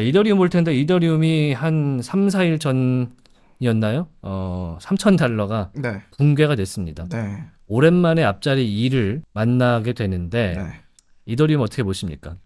이더리움 볼 텐데 이더리움이 한 3, 4일 전이었나요? 어, 3천 달러가 네. 붕괴가 됐습니다. 네. 오랜만에 앞자리 2를 만나게 되는데 네. 이더리움 어떻게 보십니까?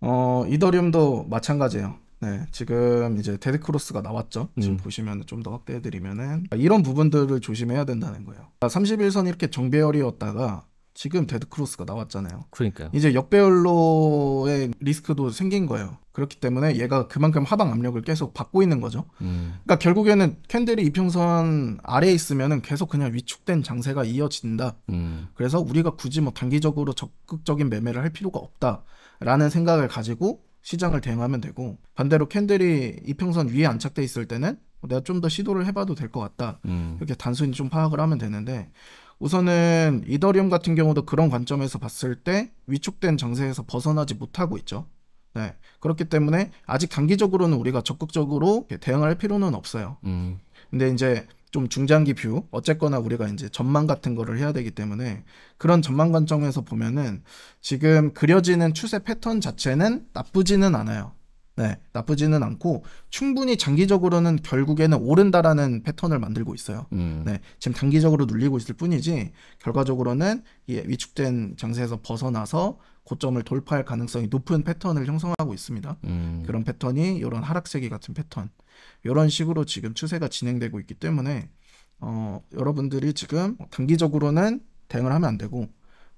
어, 이더리움도 마찬가지예요. 네, 지금 이제 데드 크로스가 나왔죠. 지금 음. 보시면 좀 더 확대해 드리면은 이런 부분들을 조심해야 된다는 거예요. 31선 아, 이렇게 정배열이었다가 지금 데드 크로스가 나왔잖아요. 그러니까요. 이제 역배열로의 리스크도 생긴 거예요. 그렇기 때문에 얘가 그만큼 하방 압력을 계속 받고 있는 거죠. 음. 그러니까 결국에는 캔들이 이평선 아래에 있으면은 계속 그냥 위축된 장세가 이어진다. 음. 그래서 우리가 굳이 뭐 단기적으로 적극적인 매매를 할 필요가 없다라는 생각을 가지고 시장을 대응하면 되고 반대로 캔들이 이평선 위에 안착돼 있을 때는 내가 좀 더 시도를 해봐도 될 것 같다. 음. 이렇게 단순히 좀 파악을 하면 되는데 우선은 이더리움 같은 경우도 그런 관점에서 봤을 때 위축된 장세에서 벗어나지 못하고 있죠. 네. 그렇기 때문에 아직 단기적으로는 우리가 적극적으로 대응할 필요는 없어요. 음. 근데 이제 좀 중장기 뷰 어쨌거나 우리가 이제 전망 같은 거를 해야 되기 때문에 그런 전망 관점에서 보면은 지금 그려지는 추세 패턴 자체는 나쁘지는 않아요. 네, 나쁘지는 않고 충분히 장기적으로는 결국에는 오른다라는 패턴을 만들고 있어요. 음. 네, 지금 단기적으로 눌리고 있을 뿐이지 결과적으로는 예, 위축된 장세에서 벗어나서 고점을 돌파할 가능성이 높은 패턴을 형성하고 있습니다. 음. 그런 패턴이 이런 하락세기 같은 패턴, 이런 식으로 지금 추세가 진행되고 있기 때문에 어, 여러분들이 지금 단기적으로는 대응을 하면 안 되고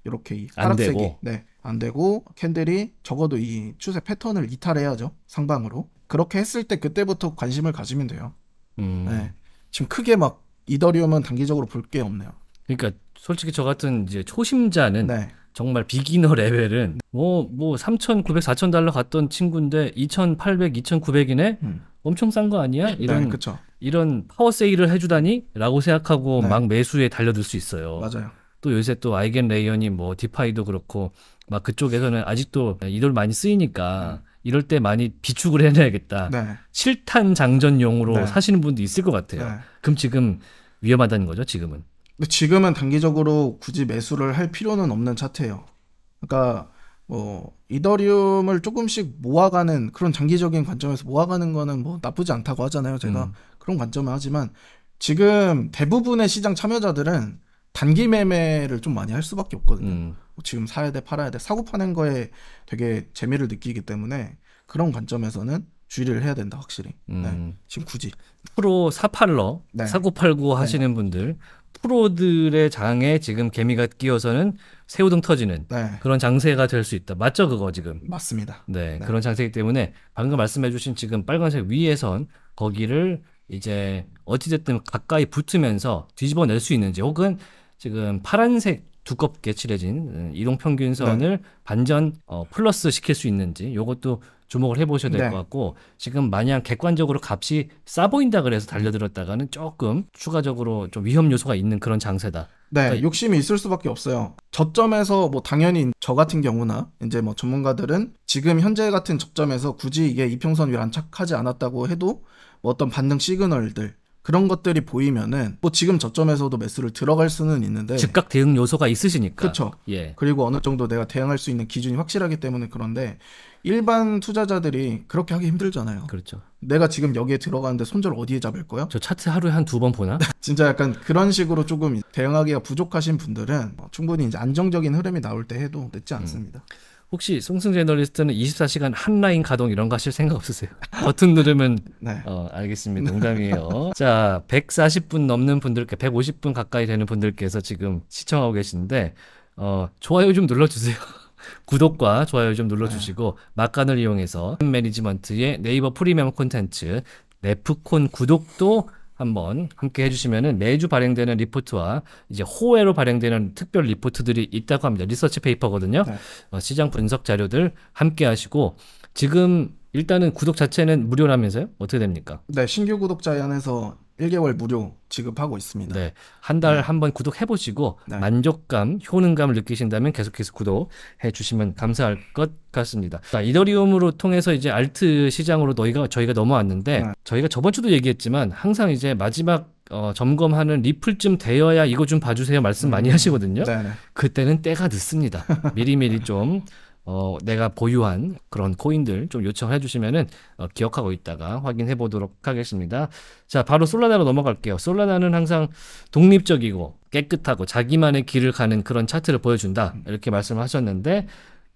이렇게 하락세기 안 네, 안 되고 캔들이 적어도 이 추세 패턴을 이탈해야죠. 상방으로. 그렇게 했을 때 그때부터 관심을 가지면 돼요. 음. 네. 지금 크게 막 이더리움은 단기적으로 볼 게 없네요. 그러니까 솔직히 저 같은 이제 초심자는 네. 정말 비기너 레벨은 뭐뭐 뭐 3,900, 뭐 4,000달러 갔던 친구인데 2,800, 2,900이네. 음. 엄청 싼 거 아니야? 네, 이런 네, 이런 파워 세일을 해주다니라고 생각하고 네. 막 매수에 달려들 수 있어요. 맞아요. 또 요새 또 아이겐 레이언이 뭐 디파이도 그렇고 막 그쪽에서는 아직도 이돌 많이 쓰이니까 음. 이럴 때 많이 비축을 해놔야겠다. 네. 실탄 장전용으로 네. 사시는 분도 있을 것 같아요. 네. 그럼 지금 위험하다는 거죠, 지금은? 근데 지금은 단기적으로 굳이 매수를 할 필요는 없는 차트예요. 그러니까 뭐 이더리움을 조금씩 모아가는 그런 장기적인 관점에서 모아가는 거는 뭐 나쁘지 않다고 하잖아요. 제가 음. 그런 관점은 하지만 지금 대부분의 시장 참여자들은 단기 매매를 좀 많이 할 수밖에 없거든요. 음. 뭐 지금 사야 돼, 팔아야 돼, 사고 파는 거에 되게 재미를 느끼기 때문에 그런 관점에서는 주의를 해야 된다 확실히. 음. 네. 지금 굳이 프로 사팔러 네. 사고 팔고 네. 하시는 네. 분들 프로들의 장에 지금 개미가 끼어서는 새우등 터지는 네. 그런 장세가 될 수 있다. 맞죠 그거 지금? 맞습니다. 네, 네, 그런 장세이기 때문에 방금 말씀해주신 지금 빨간색 위에선 거기를 이제 어찌됐든 가까이 붙으면서 뒤집어낼 수 있는지 혹은 지금 파란색 두껍게 칠해진 음, 이동평균선을 네. 반전 어, 플러스 시킬 수 있는지 이것도 주목을 해보셔야 될것 네. 같고 지금 마냥 객관적으로 값이 싸 보인다 그래서 달려들었다가는 조금 추가적으로 좀 위험 요소가 있는 그런 장세다. 네, 그러니까 욕심이 있을 수밖에 없어요. 저점에서 뭐 당연히 저 같은 경우나 이제 뭐 전문가들은 지금 현재 같은 저점에서 굳이 이게 이평선 위를 안착하지 않았다고 해도 뭐 어떤 반등 시그널들 그런 것들이 보이면은 뭐 지금 저점에서도 매수를 들어갈 수는 있는데 즉각 대응 요소가 있으시니까 그렇죠. 예. 그리고 어느 정도 내가 대응할 수 있는 기준이 확실하기 때문에 그런데 일반 투자자들이 그렇게 하기 힘들잖아요. 그렇죠. 내가 지금 여기에 들어가는데 손절 어디에 잡을 거야? 저 차트 하루에 한 두 번 보나? 진짜 약간 그런 식으로 조금 대응하기가 부족하신 분들은 충분히 이제 안정적인 흐름이 나올 때 해도 늦지 음. 않습니다. 음. 혹시 송승 제널리스트는 24시간 한라인 가동 이런 거 하실 생각 없으세요? 버튼 누르면 네. 어, 알겠습니다. 농담이에요. 자, 140분 넘는 분들께 150분 가까이 되는 분들께서 지금 시청하고 계신데 어, 좋아요 좀 눌러 주세요. 구독과 좋아요 좀 눌러 주시고 네. 막간을 이용해서 매니지먼트의 네이버 프리미엄 콘텐츠 네프콘 구독도 한번 함께 해주시면은 매주 발행되는 리포트와 이제 호외로 발행되는 특별 리포트들이 있다고 합니다. 리서치 페이퍼거든요. 네. 어, 시장 분석 자료들 함께 하시고 지금 일단은 구독 자체는 무료라면서요? 어떻게 됩니까? 네, 신규 구독자에 해서 1개월 무료 지급하고 있습니다. 네. 한달 네. 한번 구독해 보시고 네. 만족감, 효능감을 느끼신다면 계속해서 구독해 주시면 감사할 것 같습니다. 자, 이더리움으로 통해서 이제 알트 시장으로 너희가 저희가 넘어왔는데 네. 저희가 저번 주도 얘기했지만 항상 이제 마지막 어, 점검하는 리플쯤 되어야 이거 좀 봐주세요 말씀 많이 음. 하시거든요. 그때는 때가 늦습니다. 미리미리 좀 어, 내가 보유한 그런 코인들 좀 요청해 주시면은 어, 기억하고 있다가 확인해 보도록 하겠습니다. 자, 바로 솔라나로 넘어갈게요. 솔라나는 항상 독립적이고 깨끗하고 자기만의 길을 가는 그런 차트를 보여준다. 이렇게 말씀하셨는데 을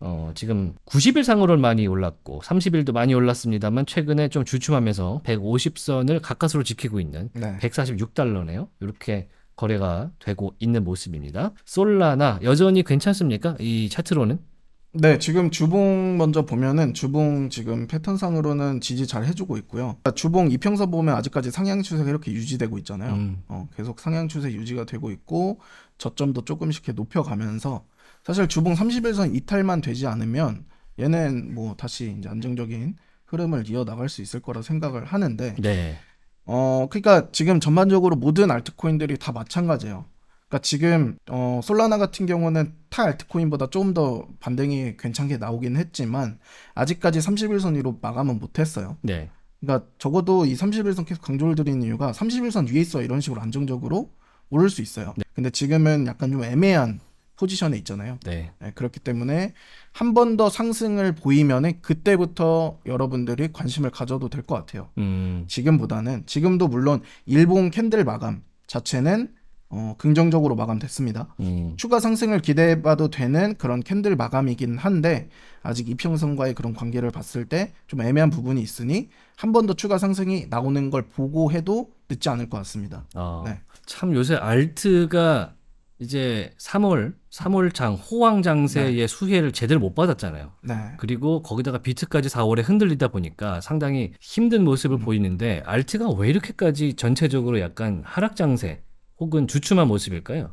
어, 지금 90일 상으로는 많이 올랐고 30일도 많이 올랐습니다만 최근에 좀 주춤하면서 150선을 가까스로 지키고 있는 네. 146달러네요. 이렇게 거래가 되고 있는 모습입니다. 솔라나 여전히 괜찮습니까? 이 차트로는? 네, 지금 주봉 먼저 보면은 주봉 지금 패턴상으로는 지지 잘 해주고 있고요. 그러니까 주봉 이평선 보면 아직까지 상향 추세가 이렇게 유지되고 있잖아요. 음. 어, 계속 상향 추세 유지가 되고 있고 저점도 조금씩 이렇게 높여가면서 사실 주봉 30일선 이탈만 되지 않으면 얘는 뭐 다시 이제 안정적인 흐름을 이어나갈 수 있을 거라 생각을 하는데 네. 어, 그러니까 지금 전반적으로 모든 알트코인들이 다 마찬가지예요. 그러니까 지금 어, 솔라나 같은 경우는 타 알트코인보다 조금 더 반등이 괜찮게 나오긴 했지만 아직까지 31선 위로 마감은 못했어요. 네. 그러니까 적어도 이 31선 계속 강조를 드리는 이유가 31선 위에 있어 이런 식으로 안정적으로 오를 수 있어요. 네. 근데 지금은 약간 좀 애매한 포지션에 있잖아요. 네. 네 그렇기 때문에 한 번 더 상승을 보이면 그때부터 여러분들이 관심을 가져도 될 것 같아요. 음. 지금보다는 지금도 물론 일본 캔들 마감 자체는 어, 긍정적으로 마감됐습니다. 음. 추가 상승을 기대해봐도 되는 그런 캔들 마감이긴 한데 아직 이평선과의 그런 관계를 봤을 때 좀 애매한 부분이 있으니 한 번 더 추가 상승이 나오는 걸 보고 해도 늦지 않을 것 같습니다. 아, 네. 참 요새 알트가 이제 3월 3월장 호황 장세의 네. 수혜를 제대로 못 받았잖아요. 네. 그리고 거기다가 비트까지 4월에 흔들리다 보니까 상당히 힘든 모습을 음. 보이는데 알트가 왜 이렇게까지 전체적으로 약간 하락 장세 혹은 주춤한 모습일까요?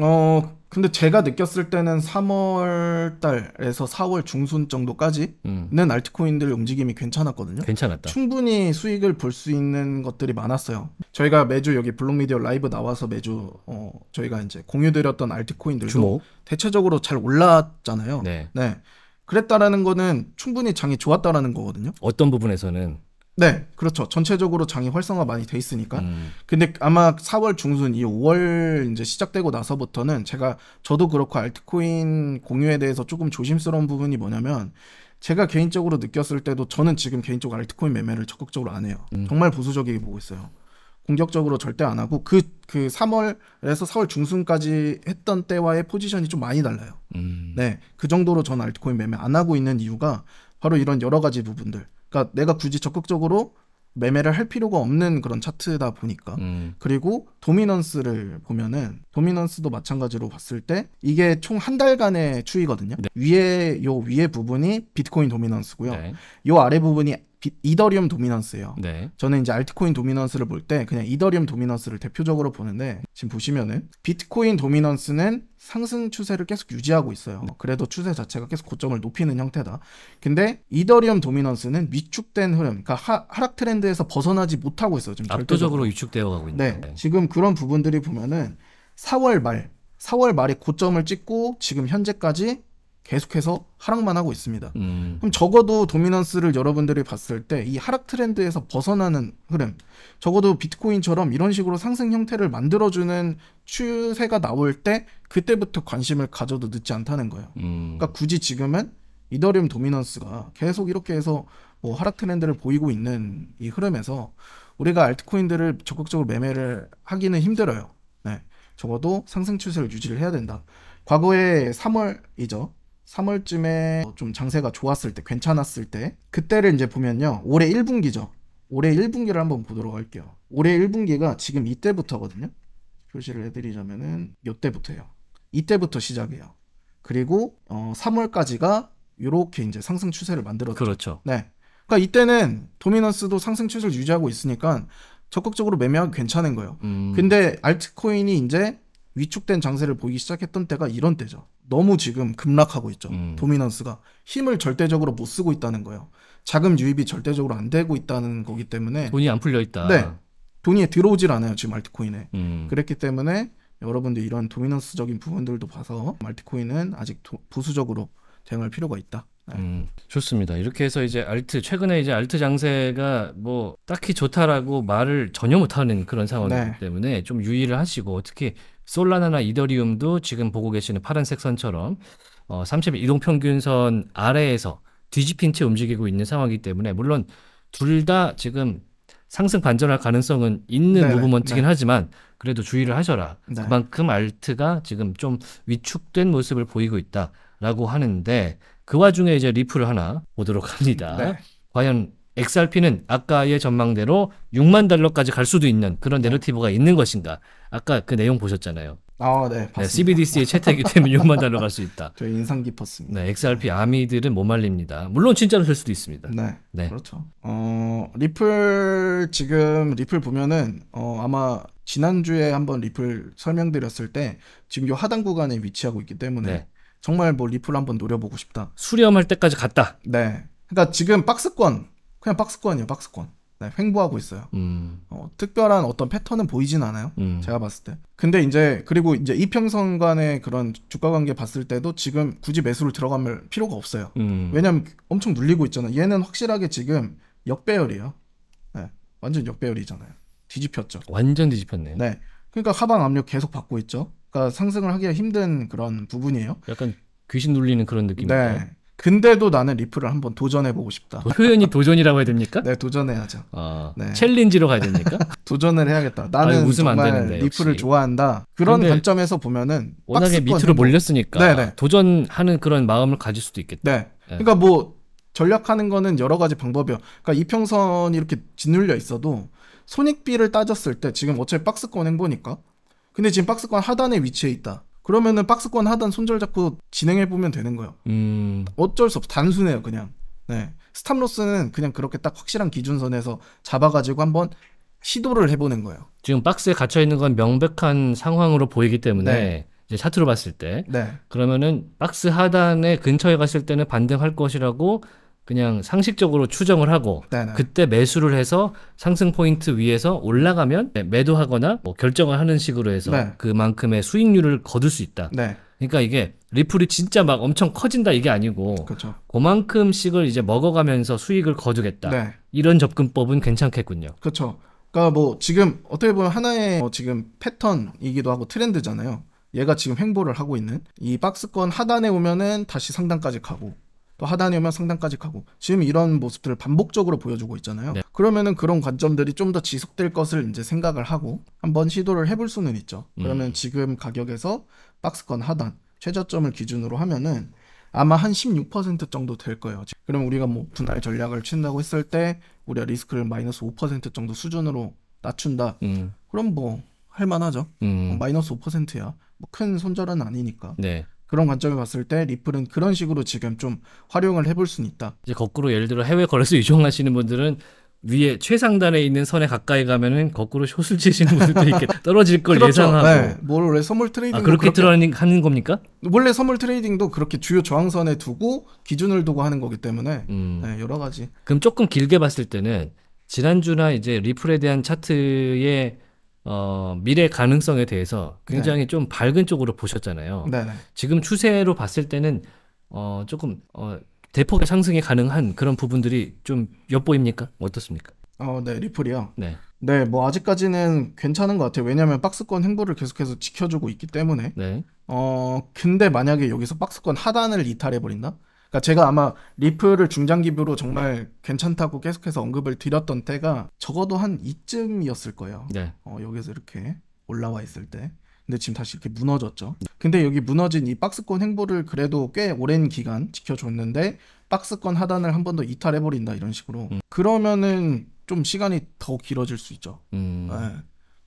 어, 근데 제가 느꼈을 때는 3월 달에서 4월 중순 정도까지는 음. 알트코인들 움직임이 괜찮았거든요. 괜찮았다. 충분히 수익을 볼 수 있는 것들이 많았어요. 저희가 매주 여기 블록미디어 라이브 나와서 매주 어, 저희가 이제 공유드렸던 알트코인들도 주목. 대체적으로 잘 올랐잖아요. 네. 네. 그랬다라는 거는 충분히 장이 좋았다라는 거거든요. 어떤 부분에서는 네, 그렇죠. 전체적으로 장이 활성화 많이 돼 있으니까. 음. 근데 아마 4월 중순 이 5월 이제 시작되고 나서부터는 제가 저도 그렇고 알트코인 공유에 대해서 조금 조심스러운 부분이 뭐냐면 제가 개인적으로 느꼈을 때도 저는 지금 개인적으로 알트코인 매매를 적극적으로 안 해요. 음. 정말 보수적이게 보고 있어요. 공격적으로 절대 안 하고 그그 그 3월에서 그 4월 중순까지 했던 때와의 포지션이 좀 많이 달라요. 음. 네, 그 정도로 전 알트코인 매매 안 하고 있는 이유가 바로 이런 여러 가지 부분들. 그러니까 내가 굳이 적극적으로 매매를 할 필요가 없는 그런 차트다 보니까 음. 그리고 도미넌스를 보면은 도미넌스도 마찬가지로 봤을 때 이게 총 한 달간의 추이거든요 네. 위에 요 위에 부분이 비트코인 도미넌스고요 네. 요 아래 부분이 비, 이더리움 도미넌스예요 네. 저는 이제 알트코인 도미넌스를 볼 때 그냥 이더리움 도미넌스를 대표적으로 보는데 지금 보시면은 비트코인 도미넌스는 상승 추세를 계속 유지하고 있어요. 네. 그래도 추세 자체가 계속 고점을 높이는 형태다. 근데 이더리움 도미넌스는 위축된 흐름, 그러니까 하, 락 트렌드에서 벗어나지 못하고 있어요. 지금 압도적으로 위축되어 가고 있는. 네. 네. 지금 그런 부분들이 보면은 4월 말, 4월 말에 고점을 찍고 지금 현재까지 계속해서 하락만 하고 있습니다. 음. 그럼 적어도 도미넌스를 여러분들이 봤을 때 이 하락 트렌드에서 벗어나는 흐름, 적어도 비트코인처럼 이런 식으로 상승 형태를 만들어주는 추세가 나올 때 그때부터 관심을 가져도 늦지 않다는 거예요. 음. 그러니까 굳이 지금은 이더리움 도미넌스가 계속 이렇게 해서 뭐 하락 트렌드를 보이고 있는 이 흐름에서 우리가 알트코인들을 적극적으로 매매를 하기는 힘들어요. 네. 적어도 상승 추세를 유지를 해야 된다. 과거에 3월이죠. 3월쯤에 좀 장세가 좋았을 때, 괜찮았을 때, 그때를 이제 보면요. 올해 1분기죠. 올해 1분기를 한번 보도록 할게요. 올해 1분기가 지금 이때부터거든요. 표시를 해드리자면은 요때부터예요 이때부터 시작이에요. 그리고 어, 3월까지가 이렇게 이제 상승 추세를 만들었죠. 그렇죠. 네. 그러니까 이때는 도미넌스도 상승 추세를 유지하고 있으니까 적극적으로 매매하기 괜찮은 거예요. 음. 근데 알트코인이 이제 위축된 장세를 보이기 시작했던 때가 이런 때죠. 너무 지금 급락하고 있죠. 음. 도미넌스가 힘을 절대적으로 못 쓰고 있다는 거예요. 자금 유입이 절대적으로 안 되고 있다는 거기 때문에 돈이 안 풀려 있다. 네. 돈이 들어오질 않아요. 지금 알트코인에. 음. 그랬기 때문에 여러분들 이런 도미넌스적인 부분들도 봐서 알트코인은 아직 도, 보수적으로 대응할 필요가 있다. 네. 음, 좋습니다. 이렇게 해서 이제 알트 최근에 이제 알트 장세가 뭐 딱히 좋다라고 말을 전혀 못하는 그런 상황이기 네. 때문에 좀 유의를 하시고 특히 솔라나나 이더리움도 지금 보고 계시는 파란색 선처럼 어, 30일 이동평균선 아래에서 뒤집힌 채 움직이고 있는 상황이기 때문에 물론 둘 다 지금 상승 반전할 가능성은 있는 네네, 무브먼트긴 네, 네네. 하지만 그래도 주의를 하셔라. 네. 그만큼 알트가 지금 좀 위축된 모습을 보이고 있다라고 하는데 그 와중에 이제 리플을 하나 보도록 합니다. 네. 과연 XRP는 아까의 전망대로 6만 달러까지 갈 수도 있는 그런 네. 내러티브가 있는 것인가? 아까 그 내용 보셨잖아요. 아, 네. 네 CBDC의 채택이 되면 6만 달러 갈 수 있다. 저 인상 깊었습니다. 네, XRP 아미들은 못 말립니다. 물론 진짜로 될 수도 있습니다. 네. 네. 그렇죠. 어, 리플 지금 리플 보면은 어, 아마 지난주에 한번 리플 설명드렸을 때 지금 요 하단 구간에 위치하고 있기 때문에 네. 정말 뭐 리플 한번 노려보고 싶다. 수렴할 때까지 갔다. 네. 그러니까 지금 박스권 그냥 박스권이요, 에 박스권. 네, 횡보하고 있어요. 음. 어, 특별한 어떤 패턴은 보이진 않아요. 음. 제가 봤을 때. 근데 이제 그리고 이제 이평선 간의 그런 주가 관계 봤을 때도 지금 굳이 매수를 들어가면 필요가 없어요. 음. 왜냐면 엄청 눌리고 있잖아요. 얘는 확실하게 지금 역배열이에요. 네, 완전 역배열이잖아요. 뒤집혔죠. 완전 뒤집혔네요. 네. 그러니까 하방 압력 계속 받고 있죠. 그러니까 상승을 하기가 힘든 그런 부분이에요. 약간 귀신 눌리는 그런 느낌이에요. 네. 근데도 나는 리플을 한번 도전해보고 싶다. 표현이 도전이라고 해야 됩니까? 네, 도전해야죠. 아, 네. 챌린지로 가야 됩니까? 도전을 해야겠다. 나는 아니, 웃으면 정말 안 되는데, 리플을 역시. 좋아한다. 그런 관점에서 보면은 워낙에 밑으로 몰렸으니까 네네. 네. 도전하는 그런 마음을 가질 수도 있겠다. 네. 네. 그러니까 뭐 전략하는 거는 여러 가지 방법이요. 그러니까 이평선이 이렇게 짓눌려 있어도 손익비를 따졌을 때 지금 어차피 박스권 행보니까 근데 지금 박스권 하단에 위치해 있다. 그러면은 박스권 하단 손절 잡고 진행해 보면 되는 거예요. 음. 어쩔 수 없어. 단순해요, 그냥. 네. 스탑로스는 그냥 그렇게 딱 확실한 기준선에서 잡아가지고 한번 시도를 해보는 거예요. 지금 박스에 갇혀 있는 건 명백한 상황으로 보이기 때문에 네. 이제 차트로 봤을 때 네. 그러면은 박스 하단에 근처에 갔을 때는 반등할 것이라고 그냥 상식적으로 추정을 하고 네네. 그때 매수를 해서 상승 포인트 위에서 올라가면 네, 매도하거나 뭐 결정을 하는 식으로 해서 네. 그만큼의 수익률을 거둘 수 있다. 네. 그러니까 이게 리플이 진짜 막 엄청 커진다 이게 아니고 그렇 그만큼씩을 이제 먹어가면서 수익을 거두겠다. 네. 이런 접근법은 괜찮겠군요. 그렇죠. 그러니까 뭐 지금 어떻게 보면 하나의 어 지금 패턴이기도 하고 트렌드잖아요. 얘가 지금 횡보를 하고 있는 이 박스권 하단에 오면은 다시 상단까지 가고 또 하단에 오면 상단까지 가고 지금 이런 모습들을 반복적으로 보여주고 있잖아요. 네. 그러면은 그런 관점들이 좀 더 지속될 것을 이제 생각을 하고 한번 시도를 해볼 수는 있죠. 음. 그러면 음. 지금 가격에서 박스권 하단 최저점을 기준으로 하면은 아마 한 16% 정도 될 거예요. 그럼 우리가 뭐 분할 전략을 친다고 했을 때 우리가 리스크를 마이너스 5% 정도 수준으로 낮춘다. 음. 그럼 뭐 할만하죠. 음. 어, 마이너스 5%야. 뭐 큰 손절은 아니니까. 네. 그런 관점에 봤을 때 리플은 그런 식으로 지금 좀 활용을 해볼 수는 있다. 이제 거꾸로 예를 들어 해외 거래소 이용하시는 분들은 위에 최상단에 있는 선에 가까이 가면은 거꾸로 숏을 치시는 분들도 있게 떨어질 걸 그렇죠. 예상하고. 네. 뭘 원래 선물 트레이딩 아, 그렇게, 그렇게 하는 겁니까? 원래 선물 트레이딩도 그렇게 주요 저항선에 두고 기준을 두고 하는 거기 때문에 음. 네, 여러 가지. 그럼 조금 길게 봤을 때는 지난주나 이제 리플에 대한 차트에 어, 미래 가능성에 대해서 굉장히 네. 좀 밝은 쪽으로 보셨잖아요. 네 지금 추세로 봤을 때는 어, 조금 어, 대폭의 상승이 가능한 그런 부분들이 좀 엿보입니까? 어떻습니까? 어, 네, 리플이요. 네. 네, 뭐 아직까지는 괜찮은 것 같아요. 왜냐하면 박스권 행보를 계속해서 지켜주고 있기 때문에. 네. 어, 근데 만약에 여기서 박스권 하단을 이탈해 버린다? 그러니까 제가 아마 리플을 중장기부로 정말 괜찮다고 계속해서 언급을 드렸던 때가 적어도 한 이쯤이었을 거예요. 네. 어, 여기서 이렇게 올라와 있을 때. 근데 지금 다시 이렇게 무너졌죠. 근데 여기 무너진 이 박스권 행보를 그래도 꽤 오랜 기간 지켜줬는데 박스권 하단을 한 번 더 이탈해버린다 이런 식으로. 음. 그러면은 좀 시간이 더 길어질 수 있죠. 음. 네.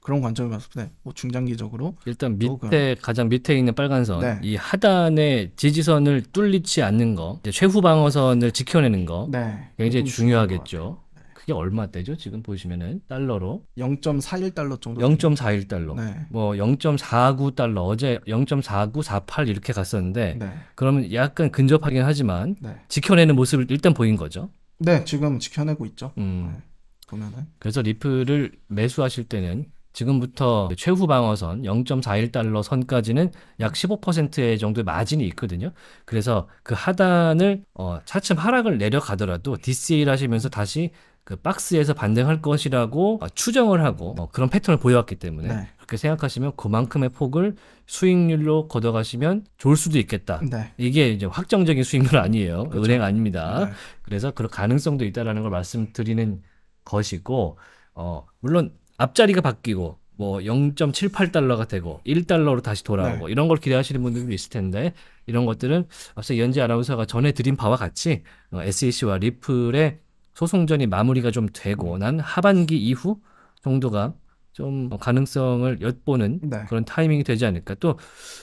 그런 관점에서 봤을 때뭐 중장기적으로 일단 밑에 그런... 가장 밑에 있는 빨간선 네. 이 하단의 지지선을 뚫리지 않는 거 최후 방어선을 지켜내는 거 네. 굉장히 중요하겠죠. 네. 그게 얼마 대죠 지금 보시면은 달러로 0.41달러 정도. 0.41달러. 뭐 0.49달러 어제 0.4948 이렇게 갔었는데 네. 그러면 약간 근접하긴 하지만 네. 지켜내는 모습을 일단 보인 거죠. 네, 지금 지켜내고 있죠. 음. 보면은. 그래서 리플을 매수하실 때는 지금부터 최후 방어선 0.41달러 선까지는 약 15%의 정도의 마진이 있거든요. 그래서 그 하단을 어, 차츰 하락을 내려가더라도 디세를 하시면서 다시 그 박스에서 반등할 것이라고 어, 추정을 하고 어, 그런 패턴을 보여왔기 때문에 네. 그렇게 생각하시면 그만큼의 폭을 수익률로 걷어가시면 좋을 수도 있겠다. 네. 이게 이제 확정적인 수익률 아니에요. 그 그렇죠. 은행 아닙니다. 네. 그래서 그런 가능성도 있다라는 걸 말씀드리는 것이고 어, 물론 앞자리가 바뀌고 뭐 0.78달러가 되고 1달러로 다시 돌아오고 네. 이런 걸 기대하시는 분들도 있을 텐데 이런 것들은 앞서 연재 아나운서가 전해드린 바와 같이 어, SEC와 리플의 소송전이 마무리가 좀 되고 난 하반기 이후 정도가 좀 가능성을 엿보는 네. 그런 타이밍이 되지 않을까. 또,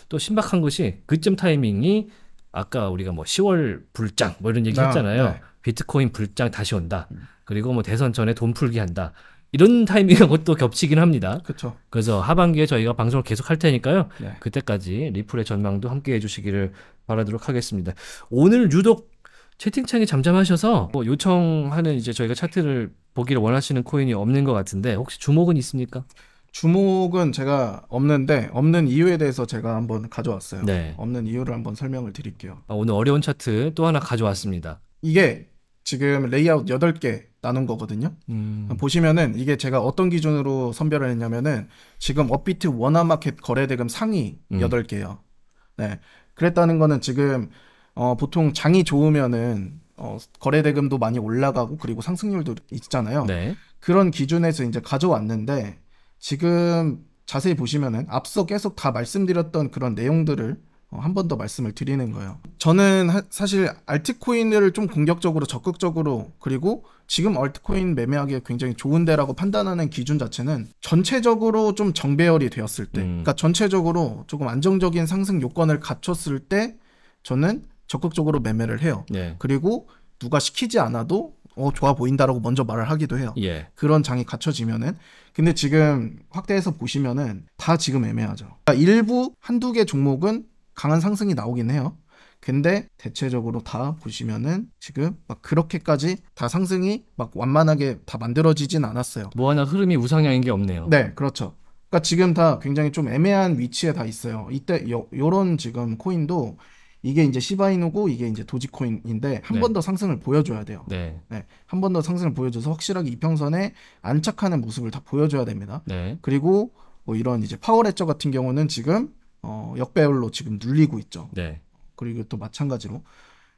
또 신박한 것이 그쯤 타이밍이 아까 우리가 뭐 10월 불장 뭐 이런 얘기 아, 했잖아요. 네. 비트코인 불장 다시 온다. 음. 그리고 뭐 대선 전에 돈 풀기 한다. 이런 타이밍하고또 겹치긴 합니다. 그렇죠. 그래서 하반기에 저희가 방송을 계속 할 테니까요. 네. 그때까지 리플의 전망도 함께 해주시기를 바라도록 하겠습니다. 오늘 유독 채팅창이 잠잠하셔서 뭐 요청하는 이제 저희가 차트를 보기를 원하시는 코인이 없는 것 같은데 혹시 주목은 있습니까? 주목은 제가 없는데 없는 이유에 대해서 제가 한번 가져왔어요. 네. 없는 이유를 한번 설명을 드릴게요. 아, 오늘 어려운 차트 또 하나 가져왔습니다. 이게 지금 레이아웃 8개 나눈 거거든요. 음. 보시면은 이게 제가 어떤 기준으로 선별을 했냐면은 지금 업비트 원화마켓 거래대금 상위 음. 8개요. 네. 그랬다는 거는 지금 어, 보통 장이 좋으면은 어, 거래대금도 많이 올라가고 그리고 상승률도 있잖아요. 네. 그런 기준에서 이제 가져왔는데 지금 자세히 보시면은 앞서 계속 다 말씀드렸던 그런 내용들을 어, 한번 더 말씀을 드리는 거예요. 저는 하, 사실 알트코인을 좀 공격적으로 적극적으로 그리고 지금 알트코인 매매하기에 굉장히 좋은데라고 판단하는 기준 자체는 전체적으로 좀 정배열이 되었을 때, 음. 그러니까 전체적으로 조금 안정적인 상승 요건을 갖췄을 때 저는 적극적으로 매매를 해요. 네. 그리고 누가 시키지 않아도 어 좋아 보인다라고 먼저 말을 하기도 해요. 예. 그런 장이 갖춰지면은 근데 지금 확대해서 보시면은 다 지금 애매하죠. 그러니까 일부 한두 개 종목은 강한 상승이 나오긴 해요. 근데 대체적으로 다 보시면은 지금 막 그렇게까지 다 상승이 막 완만하게 다 만들어지진 않았어요. 뭐 하나 흐름이 우상향인 게 없네요. 네, 그렇죠. 그러니까 지금 다 굉장히 좀 애매한 위치에 다 있어요. 이때 요, 요런 지금 코인도 이게 이제 시바이누고 이게 이제 도지코인인데 한 번더 네. 상승을 보여줘야 돼요. 네. 네. 한 번 더 상승을 보여줘서 확실하게 이평선에 안착하는 모습을 다 보여줘야 됩니다. 네. 그리고 뭐 이런 이제 파워레저 같은 경우는 지금 어, 역배열로 지금 눌리고 있죠. 네. 그리고 또 마찬가지로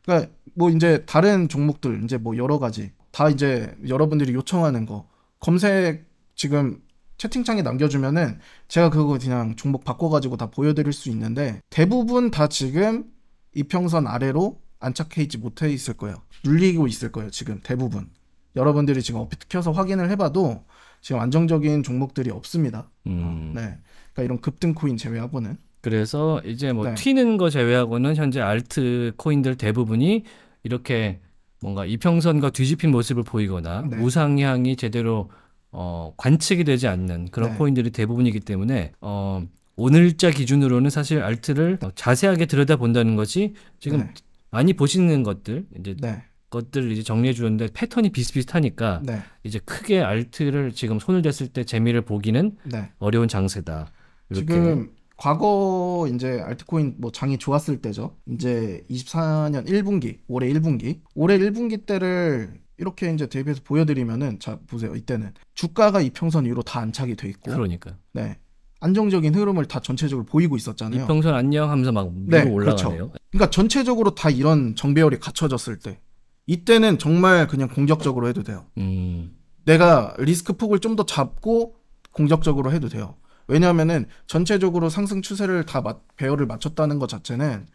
그러니까 뭐 이제 다른 종목들 이제 뭐 여러 가지 다 이제 여러분들이 요청하는 거 검색 지금 채팅창에 남겨주면은 제가 그거 그냥 종목 바꿔가지고 다 보여드릴 수 있는데 대부분 다 지금 이평선 아래로 안착해 있지 못해 있을 거예요. 눌리고 있을 거예요. 지금 대부분 여러분들이 지금 업어트 켜서 확인을 해봐도 지금 안정적인 종목들이 없습니다. 음. 어, 네, 그러니까 이런 급등 코인 제외하고는 그래서 이제 뭐 네. 튀는 거 제외하고는 현재 알트 코인들 대부분이 이렇게 뭔가 이평선과 뒤집힌 모습을 보이거나 네. 우상향이 제대로 어, 관측이 되지 않는 그런 네. 코인들이 대부분이기 때문에 어, 오늘자 기준으로는 사실 알트를 자세하게 들여다본다는 것이 지금 네. 많이 보시는 것들 이제 네. 것들 을 이제 정리해 주는데 패턴이 비슷비슷하니까 네. 이제 크게 알트를 지금 손을 댔을 때 재미를 보기는 네. 어려운 장세다. 이렇게. 지금 과거 이제 알트코인 뭐 장이 좋았을 때죠. 이제 24년 1분기, 올해 1분기, 올해 1분기 때를 이렇게 이제 대비해서 보여드리면은 자 보세요 이때는 주가가 이평선 위로 다 안착이 돼 있고 그러니까 네 안정적인 흐름을 다 전체적으로 보이고 있었잖아요. 이평선 안녕 하면서 막 네, 그렇죠. 올라가네요. 그렇죠. 그러니까 전체적으로 다 이런 정배열이 갖춰졌을 때 이때는 정말 그냥 공격적으로 해도 돼요. 음. 내가 리스크 폭을 좀 더 잡고 공격적으로 해도 돼요. 왜냐하면은 전체적으로 상승 추세를 다 마, 배열을 맞췄다는 것 자체는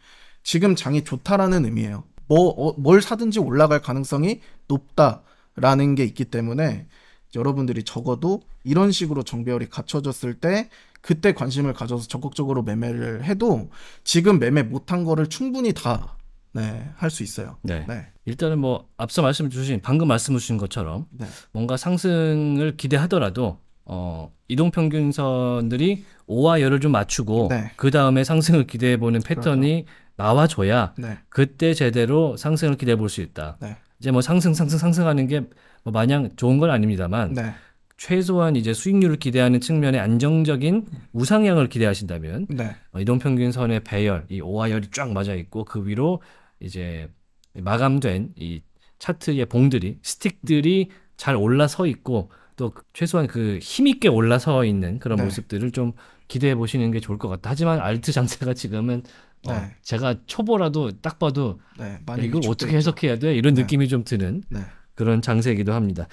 지금 장이 좋다라는 의미예요. 뭐, 어, 뭘 사든지 올라갈 가능성이 높다라는 게 있기 때문에 여러분들이 적어도 이런 식으로 정배열이 갖춰졌을 때 그때 관심을 가져서 적극적으로 매매를 해도 지금 매매 못한 거를 충분히 다 네, 할 수 있어요. 네. 네. 일단은 뭐 앞서 말씀 주신 방금 말씀 주신 것처럼 네. 뭔가 상승을 기대하더라도 어, 이동 평균선들이 5와 열을 좀 맞추고 네. 그 다음에 상승을 기대해 보는 패턴이 그렇죠. 나와줘야 네. 그때 제대로 상승을 기대해 볼 수 있다. 네. 이제 뭐 상승 상승 상승하는 게뭐 마냥 좋은 건 아닙니다만 네. 최소한 이제 수익률을 기대하는 측면의 안정적인 우상향을 기대하신다면 네. 어, 이동 평균선의 배열 이 5와 열이 쫙 맞아 있고 그 위로 이제 마감된 이 차트의 봉들이 스틱들이 잘 올라서 있고 또 최소한 그 힘있게 올라서 있는 그런 네. 모습들을 좀 기대해 보시는 게 좋을 것 같다. 하지만 알트 장세가 지금은 어, 네. 제가 초보라도 딱 봐도 네, 이걸 어떻게 해석해야 돼 이런 네. 느낌이 좀 드는 네. 그런 장세이기도 합니다.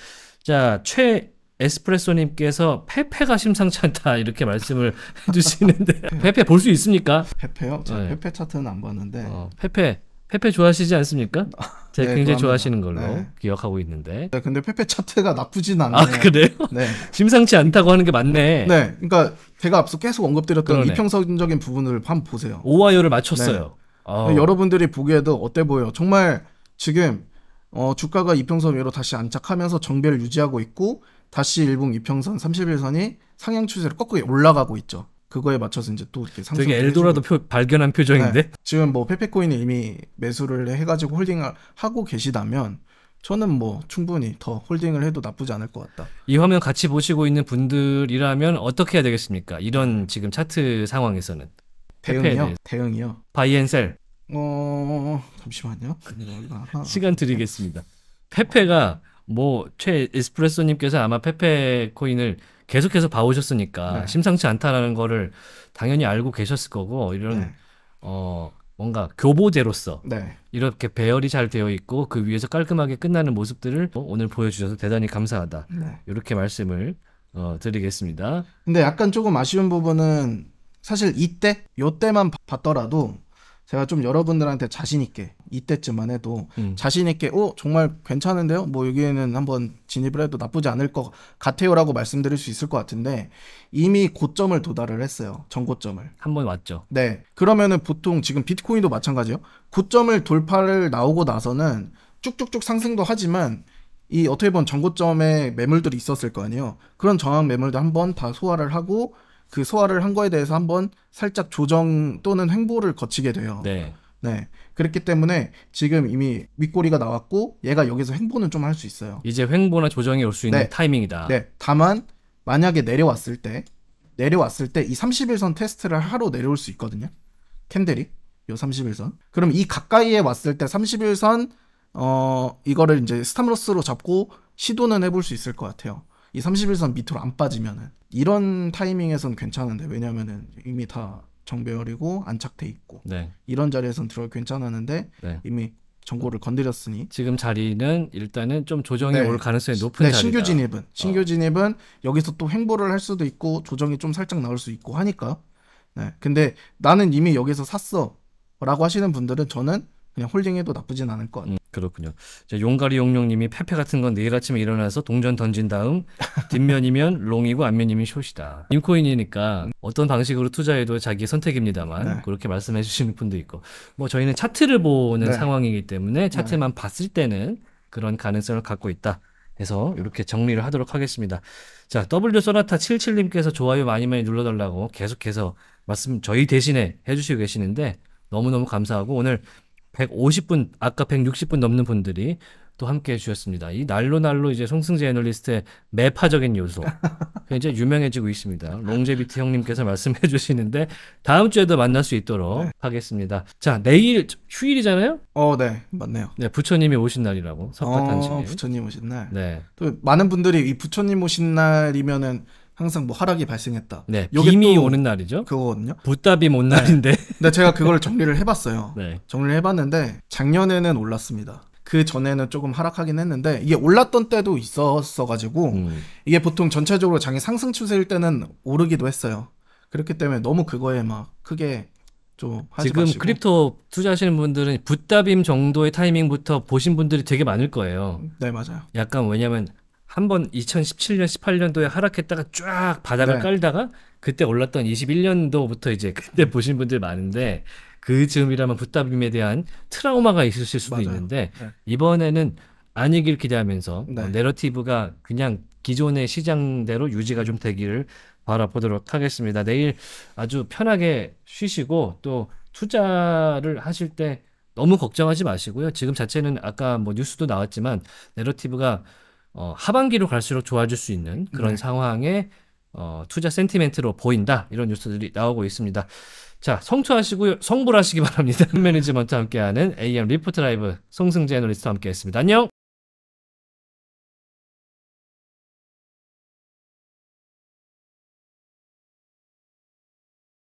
자 최 에스프레소님께서 페페가 심상치 않다 이렇게 말씀을 해주시는데 네. 페페 볼 수 있습니까? 페페요? 저 페페 차트는 안 봤는데 어, 페페 페페 좋아하시지 않습니까? 아, 제가 네, 굉장히 좋아하시는 걸로 네. 기억하고 있는데. 네, 근데 페페 차트가 나쁘진 않네. 아, 그래요? 네. 심상치 않다고 하는 게 맞네. 네. 그러니까 제가 앞서 계속 언급드렸던 그러네. 이평선적인 부분을 한번 보세요. 오와요를 맞췄어요. 어. 여러분들이 보기에도 어때 보여요? 정말 지금 어, 주가가 이평선 위로 다시 안착하면서 정배를 유지하고 있고 다시 일봉 이평선 31일선이 상향 추세로 꺾고 올라가고 있죠. 그거에 맞춰서 이제 또 이렇게 상승. 되게 엘도라도 표, 발견한 표정인데. 네. 지금 뭐 페페코인 이미 매수를 해가지고 홀딩을 하고 계시다면 저는 뭐 충분히 더 홀딩을 해도 나쁘지 않을 것 같다. 이 화면 같이 보시고 있는 분들이라면 어떻게 해야 되겠습니까? 이런 지금 차트 상황에서는 대응이요. 대응이요. 바이앤셀. 어 잠시만요. 시간 드리겠습니다. 페페가 뭐 최 에스프레소님께서 아마 페페 코인을 계속해서 봐오셨으니까 네. 심상치 않다라는 거를 당연히 알고 계셨을 거고 이런 네. 어 뭔가 교보제로서 네. 이렇게 배열이 잘 되어 있고 그 위에서 깔끔하게 끝나는 모습들을 오늘 보여주셔서 대단히 감사하다 네. 이렇게 말씀을 어, 드리겠습니다. 근데 약간 조금 아쉬운 부분은 사실 이때 요때만 봤더라도 제가 좀 여러분들한테 자신 있게 이때쯤만 해도 음. 자신 있게 어 정말 괜찮은데요. 뭐 여기에는 한번 진입을 해도 나쁘지 않을 것 같아요라고 말씀드릴 수 있을 것 같은데 이미 고점을 도달을 했어요. 전고점을. 한 번 왔죠. 네. 그러면은 보통 지금 비트코인도 마찬가지예요. 고점을 돌파를 나오고 나서는 쭉쭉쭉 상승도 하지만 이 어떻게 보면 전고점에 매물들이 있었을 거 아니에요. 그런 정한 매물도 한번 다 소화를 하고 그 소화를 한 거에 대해서 한번 살짝 조정 또는 횡보를 거치게 돼요. 네. 네. 그렇기 때문에 지금 이미 윗꼬리가 나왔고 얘가 여기서 횡보는 좀 할 수 있어요. 이제 횡보나 조정이 올 수 있는 네. 타이밍이다. 네. 다만 만약에 내려왔을 때 내려왔을 때 이 31선 테스트를 하러 내려올 수 있거든요. 캔들이 요 31선. 그럼 이 가까이에 왔을 때 31선 어 이거를 이제 스탑로스로 잡고 시도는 해볼 수 있을 것 같아요. 이 31선 밑으로 안 빠지면은 이런 타이밍에선 괜찮은데 왜냐면은 이미 다 정배열이고 안착돼 있고 네. 이런 자리에선 들어가 괜찮았는데 네. 이미 정고를 건드렸으니 지금 자리는 일단은 좀 조정이 네. 올 가능성이 높은 네, 자리다. 신규 진입은 어. 신규 진입은 여기서 또 횡보를 할 수도 있고 조정이 좀 살짝 나올 수 있고 하니까 네. 근데 나는 이미 여기서 샀어라고 하시는 분들은 저는 그냥 홀딩해도 나쁘진 않을 것같아요 그렇군요. 용가리 용룡님이 페페 같은 건 내일 아침에 일어나서 동전 던진 다음 뒷면이면 롱이고 앞면이면 숏이다. 임코인이니까 어떤 방식으로 투자해도 자기 선택입니다만 네. 그렇게 말씀해 주시는 분도 있고 뭐 저희는 차트를 보는 네. 상황이기 때문에 네. 차트만 네. 봤을 때는 그런 가능성을 갖고 있다. 해서 이렇게 정리를 하도록 하겠습니다. 자, W 소나타 77님께서 좋아요 많이 많이 눌러달라고 계속해서 말씀 저희 대신에 해주시고 계시는데 너무너무 감사하고 오늘 150분, 아까 160분 넘는 분들이 또 함께 해주셨습니다. 이 날로 날로 이제 송승재 애널리스트의 매파적인 요소 굉장히 유명해지고 있습니다. 롱제비트 형님께서 말씀해 주시는데 다음 주에도 만날 수 있도록 네. 하겠습니다. 자 내일 휴일이잖아요? 어, 네 맞네요. 네 부처님이 오신 날이라고 석가탄식. 어, 부처님 오신 날. 네. 또 많은 분들이 이 부처님 오신 날이면은 항상 뭐 하락이 발생했다. 네, 빔이 오는 날이죠. 그거거든요. 붓다빔 온 네. 날인데. 근데 제가 그걸 정리를 해봤어요. 네. 정리를 해봤는데 작년에는 올랐습니다. 그 전에는 조금 하락하긴 했는데 이게 올랐던 때도 있었어가지고 음. 이게 보통 전체적으로 장이 상승 추세일 때는 오르기도 했어요. 그렇기 때문에 너무 그거에 막 크게 좀 하지 지금 마시고. 크립토 투자하시는 분들은 붓다빔 정도의 타이밍부터 보신 분들이 되게 많을 거예요. 네 맞아요. 약간 왜냐면 한번 2017년 18년도에 하락했다가 쫙 바닥을 네. 깔다가 그때 올랐던 21년도부터 이제 그때 보신 분들 많은데 그 즈음이라면 부따빔에 대한 트라우마가 있으실 수도 맞아요. 있는데 네. 이번에는 아니길 기대하면서 네. 어, 내러티브가 그냥 기존의 시장대로 유지가 좀 되기를 바라보도록 하겠습니다. 내일 아주 편하게 쉬시고 또 투자를 하실 때 너무 걱정하지 마시고요. 지금 자체는 아까 뭐 뉴스도 나왔지만 내러티브가 어, 하반기로 갈수록 좋아질 수 있는 그런 네. 상황에 어, 투자 센티멘트로 보인다 이런 뉴스들이 나오고 있습니다. 자 성투하시고 성불하시기 바랍니다. 매니지먼트 함께하는 AM 리포트 라이브 송승재 애널리스트와 함께했습니다. 안녕.